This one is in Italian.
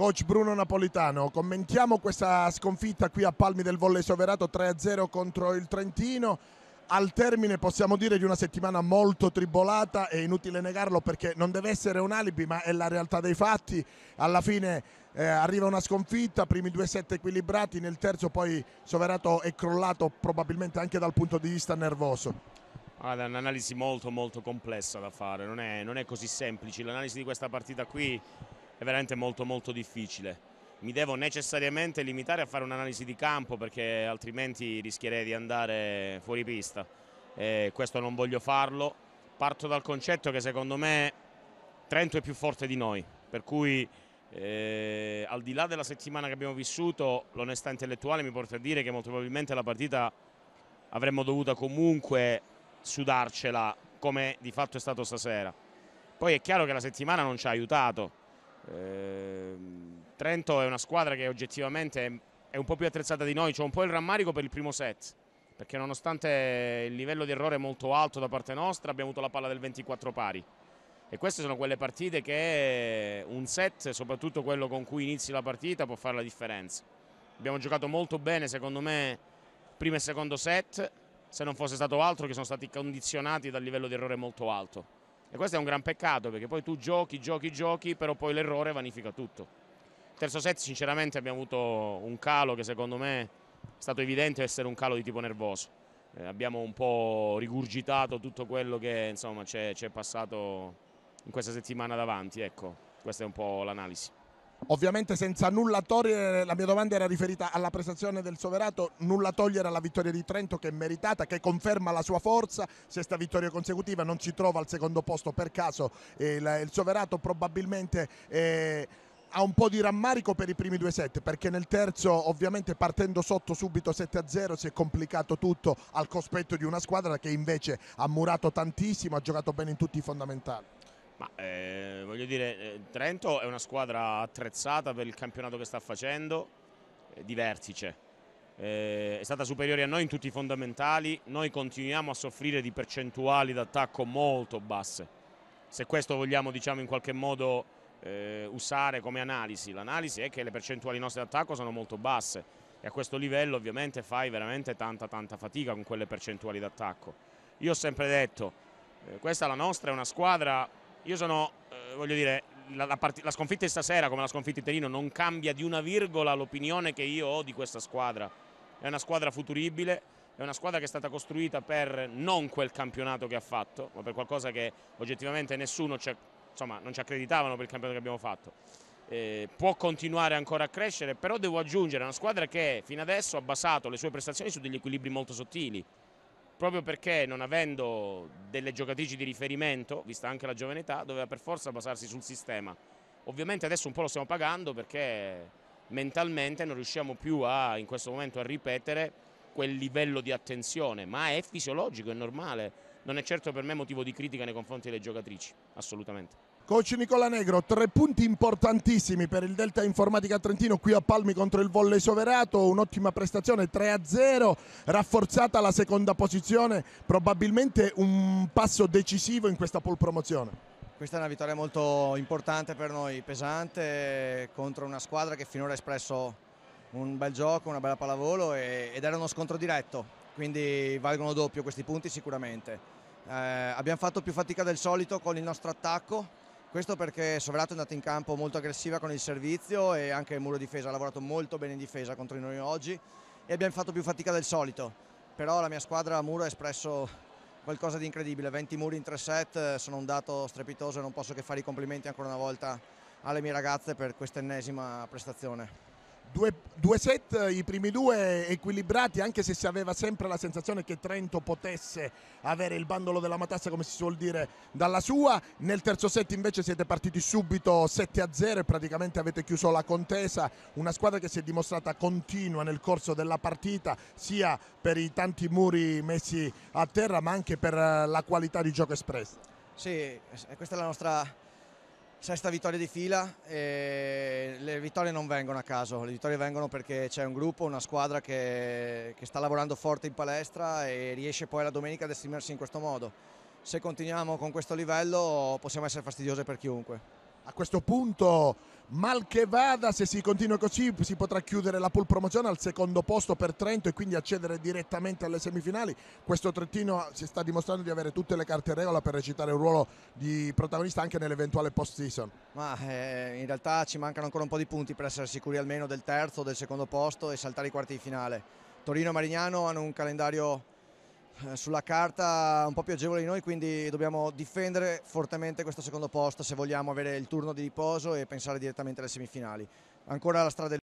Coach Bruno Napolitano, commentiamo questa sconfitta qui a Palmi del Volle Soverato 3-0 contro il Trentino. Al termine possiamo dire di una settimana molto tribolata, è inutile negarlo perché non deve essere un alibi ma è la realtà dei fatti. Alla fine eh, arriva una sconfitta, primi due set equilibrati, nel terzo poi Soverato è crollato probabilmente anche dal punto di vista nervoso. Guarda, ah, è un'analisi molto molto complessa da fare, non è, non è così semplice. L'analisi di questa partita qui è veramente molto molto difficile. Mi devo necessariamente limitare a fare un'analisi di campo perché altrimenti rischierei di andare fuori pista. E questo non voglio farlo. Parto dal concetto che secondo me Trento è più forte di noi, per cui eh, al di là della settimana che abbiamo vissuto, l'onestà intellettuale mi porta a dire che molto probabilmente la partita avremmo dovuto comunque sudarcela come di fatto è stato stasera. Poi è chiaro che la settimana non ci ha aiutato, Ehm, Trento è una squadra che oggettivamente è un po' più attrezzata di noi, c'è un po' il rammarico per il primo set, perché nonostante il livello di errore molto alto da parte nostra abbiamo avuto la palla del 24 pari. E queste sono quelle partite che un set, soprattutto quello con cui inizi la partita, può fare la differenza. Abbiamo giocato molto bene, secondo me, primo e secondo set, se non fosse stato altro che sono stati condizionati dal livello di errore molto alto. E questo è un gran peccato perché poi tu giochi, giochi, giochi, però poi l'errore vanifica tutto. Terzo set sinceramente abbiamo avuto un calo che secondo me è stato evidente essere un calo di tipo nervoso. Eh, abbiamo un po' rigurgitato tutto quello che ci è passato in questa settimana davanti, ecco, questa è un po' l'analisi. Ovviamente senza nulla togliere, la mia domanda era riferita alla prestazione del Soverato, nulla togliere alla vittoria di Trento che è meritata, che conferma la sua forza, sesta vittoria consecutiva, non si trova al secondo posto per caso, il, il Soverato probabilmente... Eh, ha un po' di rammarico per i primi due set perché nel terzo ovviamente partendo sotto subito 7-0 si è complicato tutto al cospetto di una squadra che invece ha murato tantissimo, ha giocato bene in tutti i fondamentali. Ma eh, voglio dire, eh, Trento è una squadra attrezzata per il campionato che sta facendo, eh, di vertice. Eh, è stata superiore a noi in tutti i fondamentali, noi continuiamo a soffrire di percentuali d'attacco molto basse. Se questo vogliamo diciamo in qualche modo eh, usare come analisi, l'analisi è che le percentuali nostre d'attacco sono molto basse e a questo livello ovviamente fai veramente tanta tanta fatica con quelle percentuali d'attacco. Io ho sempre detto, questa la nostra è una squadra io sono, eh, voglio dire, la, la, la, sconfitta di stasera come la sconfitta di Terino non cambia di una virgola l'opinione che io ho di questa squadra. È una squadra futuribile, è una squadra che è stata costruita per non quel campionato che ha fatto, ma per qualcosa che oggettivamente nessuno ci, insomma, non ci accreditavano per il campionato che abbiamo fatto. Eh, può continuare ancora a crescere, però devo aggiungere è una squadra che fino adesso ha basato le sue prestazioni su degli equilibri molto sottili proprio perché non avendo delle giocatrici di riferimento, vista anche la giovane età, doveva per forza basarsi sul sistema. Ovviamente adesso un po' lo stiamo pagando perché mentalmente non riusciamo più a, in questo momento a ripetere quel livello di attenzione, ma è fisiologico, è normale, non è certo per me motivo di critica nei confronti delle giocatrici, assolutamente. Coach Nicola Negro, tre punti importantissimi per il Delta Informatica Trentino qui a Palmi contro il Volle Soverato, un'ottima prestazione 3-0, rafforzata la seconda posizione, probabilmente un passo decisivo in questa pole promozione. Questa è una vittoria molto importante per noi, pesante, contro una squadra che finora ha espresso un bel gioco, una bella pallavolo ed era uno scontro diretto, quindi valgono doppio questi punti sicuramente. Eh, abbiamo fatto più fatica del solito con il nostro attacco, questo perché Soverato è andata in campo molto aggressiva con il servizio e anche il muro difesa ha lavorato molto bene in difesa contro di noi oggi e abbiamo fatto più fatica del solito. Però la mia squadra a muro ha espresso qualcosa di incredibile, 20 muri in 3 set eh, sono un dato strepitoso e non posso che fare i complimenti ancora una volta alle mie ragazze per questa ennesima prestazione. Due, due, set, eh, i primi due equilibrati, anche se si aveva sempre la sensazione che Trento potesse avere il bandolo della matassa, come si suol dire, dalla sua. Nel terzo set invece siete partiti subito 7-0 e praticamente avete chiuso la contesa. Una squadra che si è dimostrata continua nel corso della partita, sia per i tanti muri messi a terra, ma anche per eh, la qualità di gioco espressa. Sì, questa è la nostra sesta vittoria di fila e le vittorie non vengono a caso, le vittorie vengono perché c'è un gruppo, una squadra che, che, sta lavorando forte in palestra e riesce poi la domenica ad esprimersi in questo modo. Se continuiamo con questo livello possiamo essere fastidiosi per chiunque a questo punto mal che vada se si continua così si potrà chiudere la pool promozione al secondo posto per Trento e quindi accedere direttamente alle semifinali questo Trentino si sta dimostrando di avere tutte le carte in regola per recitare un ruolo di protagonista anche nell'eventuale post season ma eh, in realtà ci mancano ancora un po' di punti per essere sicuri almeno del terzo del secondo posto e saltare i quarti di finale Torino e Marignano hanno un calendario eh, sulla carta un po' più agevole di noi, quindi dobbiamo difendere fortemente questo secondo posto se vogliamo avere il turno di riposo e pensare direttamente alle semifinali. Ancora la strada del